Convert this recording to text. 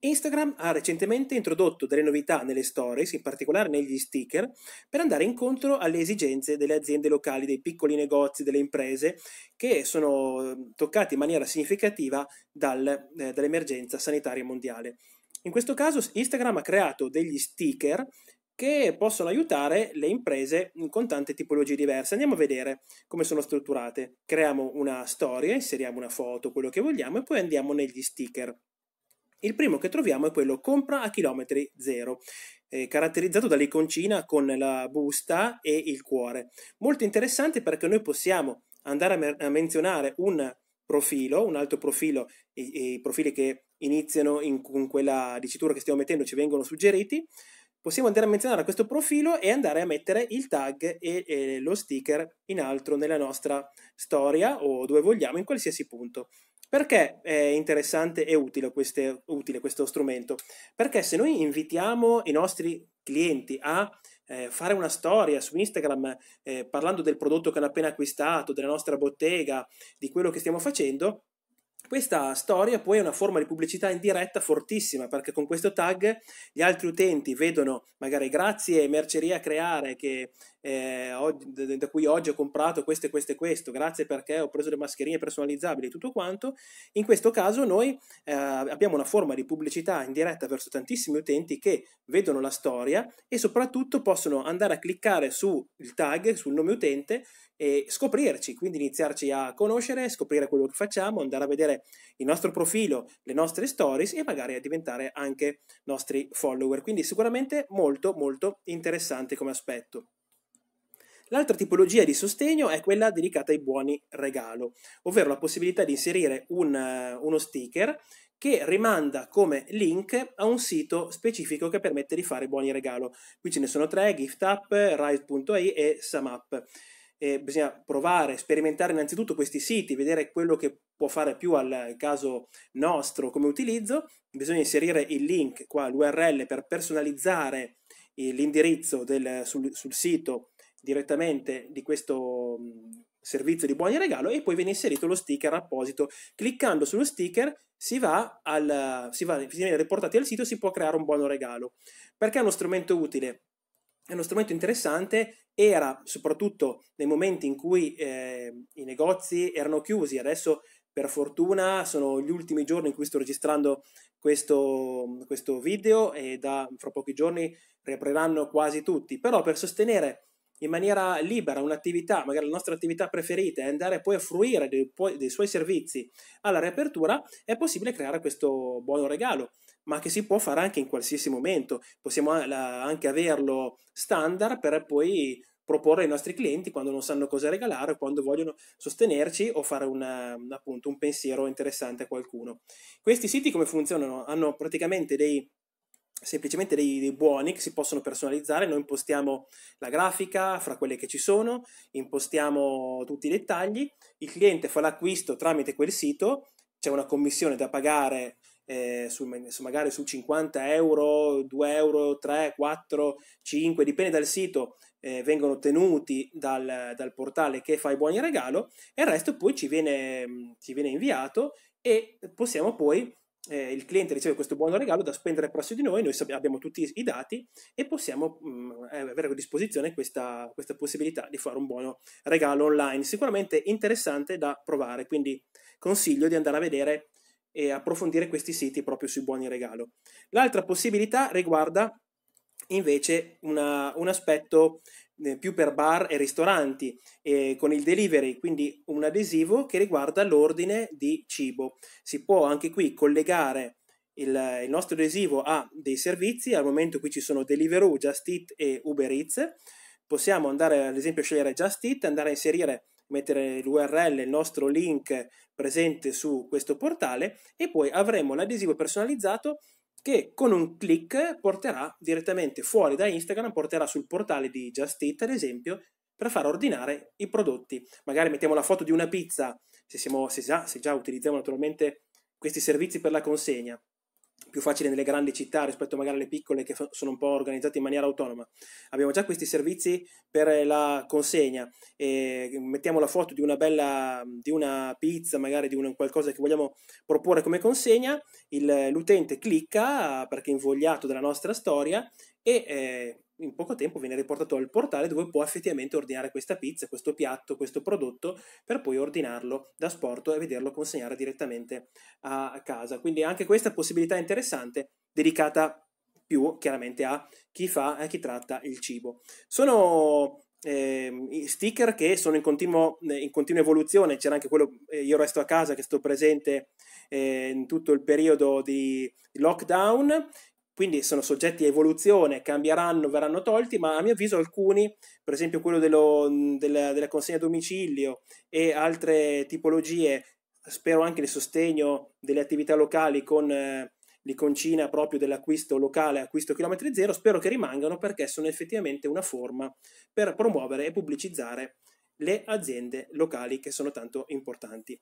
Instagram ha recentemente introdotto delle novità nelle stories, in particolare negli sticker, per andare incontro alle esigenze delle aziende locali, dei piccoli negozi, delle imprese che sono ehm, toccate in maniera significativa dal, eh, dall'emergenza sanitaria mondiale. In questo caso Instagram ha creato degli sticker che possono aiutare le imprese con tante tipologie diverse. Andiamo a vedere come sono strutturate. Creiamo una storia, inseriamo una foto, quello che vogliamo e poi andiamo negli sticker. Il primo che troviamo è quello compra a chilometri zero, eh, caratterizzato dall'iconcina con la busta e il cuore. Molto interessante perché noi possiamo andare a, mer- a menzionare un profilo, un altro profilo, i, i profili che iniziano in, con quella dicitura che stiamo mettendo ci vengono suggeriti, possiamo andare a menzionare questo profilo e andare a mettere il tag e, e lo sticker in altro nella nostra storia o dove vogliamo, in qualsiasi punto. Perché è interessante e utile, queste, utile, questo strumento? Perché se noi invitiamo i nostri clienti a eh, fare una storia su Instagram eh, parlando del prodotto che hanno appena acquistato, della nostra bottega, di quello che stiamo facendo, questa storia poi è una forma di pubblicità indiretta fortissima perché con questo tag gli altri utenti vedono magari grazie merceria creare che, eh, oggi, da cui oggi ho comprato questo e questo e questo, grazie perché ho preso le mascherine personalizzabili e tutto quanto. In questo caso noi eh, abbiamo una forma di pubblicità indiretta verso tantissimi utenti che vedono la storia e soprattutto possono andare a cliccare sul tag, sul nome utente e scoprirci, quindi iniziarci a conoscere, scoprire quello che facciamo, andare a vedere il nostro profilo, le nostre stories e magari a diventare anche nostri follower. Quindi sicuramente molto molto interessante come aspetto. L'altra tipologia di sostegno è quella dedicata ai buoni regalo, ovvero la possibilità di inserire un, eh, uno sticker che rimanda come link a un sito specifico che permette di fare buoni regalo. Qui ce ne sono tre, GiftUp, Rise.ai e SumUp eh, bisogna provare, sperimentare innanzitutto questi siti, vedere quello che può fare più al caso nostro come utilizzo, bisogna inserire il link qua, l'URL per personalizzare l'indirizzo sul, sul sito direttamente di questo servizio di buoni regalo e poi viene inserito lo sticker apposito. Cliccando sullo sticker si va al si, va, si viene riportati al sito si può creare un buono regalo. Perché è uno strumento utile? è uno strumento interessante, era soprattutto nei momenti in cui eh, i negozi erano chiusi, adesso per fortuna sono gli ultimi giorni in cui sto registrando questo, questo video e da, fra pochi giorni riapriranno quasi tutti, però per sostenere in maniera libera un'attività, magari la nostra attività preferita, e andare poi a fruire dei, poi, dei suoi servizi alla riapertura, è possibile creare questo buono regalo ma che si può fare anche in qualsiasi momento. Possiamo anche averlo standard per poi proporre ai nostri clienti quando non sanno cosa regalare, quando vogliono sostenerci o fare una, appunto, un pensiero interessante a qualcuno. Questi siti come funzionano? Hanno praticamente dei semplicemente dei, dei, buoni che si possono personalizzare, noi impostiamo la grafica fra quelle che ci sono, impostiamo tutti i dettagli, il cliente fa l'acquisto tramite quel sito, c'è una commissione da pagare eh, su, magari su 50 euro, 2 euro, 3, 4, 5, dipende dal sito, eh, vengono tenuti dal, dal, portale che fa i buoni regalo e il resto poi ci viene, ci viene inviato e possiamo poi eh, il cliente riceve questo buono regalo da spendere presso di noi, noi abbiamo tutti i dati e possiamo mh, mm, eh, avere a disposizione questa, questa, possibilità di fare un buono regalo online. Sicuramente interessante da provare, quindi consiglio di andare a vedere e approfondire questi siti proprio sui buoni regalo. L'altra possibilità riguarda invece una, un aspetto eh, più per bar e ristoranti eh, con il delivery, quindi un adesivo che riguarda l'ordine di cibo. Si può anche qui collegare il, il nostro adesivo a dei servizi, al momento qui ci sono Deliveroo, Just Eat e Uber Eats. Possiamo andare ad esempio a scegliere Just Eat, andare a inserire mettere l'URL, il nostro link presente su questo portale e poi avremo l'adesivo personalizzato che con un clic porterà direttamente fuori da Instagram, porterà sul portale di Just Eat ad esempio, per far ordinare i prodotti. Magari mettiamo la foto di una pizza, se, siamo, se, già, se già utilizziamo naturalmente questi servizi per la consegna, più facile nelle grandi città rispetto magari alle piccole che sono un po' organizzate in maniera autonoma. Abbiamo già questi servizi per la consegna, mettiamo la foto di una bella di una pizza, magari di un, qualcosa che vogliamo proporre come consegna, il, l'utente clicca perché è invogliato dalla nostra storia e eh, in poco tempo viene riportato al portale dove può effettivamente ordinare questa pizza, questo piatto, questo prodotto, per poi ordinarlo da sporto e vederlo consegnare direttamente a casa. Quindi anche questa possibilità interessante, dedicata più chiaramente a chi fa e a chi tratta il cibo. Sono eh, sticker che sono in, continuo, in, continua evoluzione, c'era anche quello eh, Io resto a casa che sto presente eh, in tutto il periodo di lockdown quindi sono soggetti a evoluzione, cambieranno, verranno tolti, ma a mio avviso alcuni, per esempio quello dello, della, della, consegna a domicilio e altre tipologie, spero anche il sostegno delle attività locali con eh, l'iconcina proprio dell'acquisto locale, acquisto chilometri zero, spero che rimangano perché sono effettivamente una forma per promuovere e pubblicizzare le aziende locali che sono tanto importanti.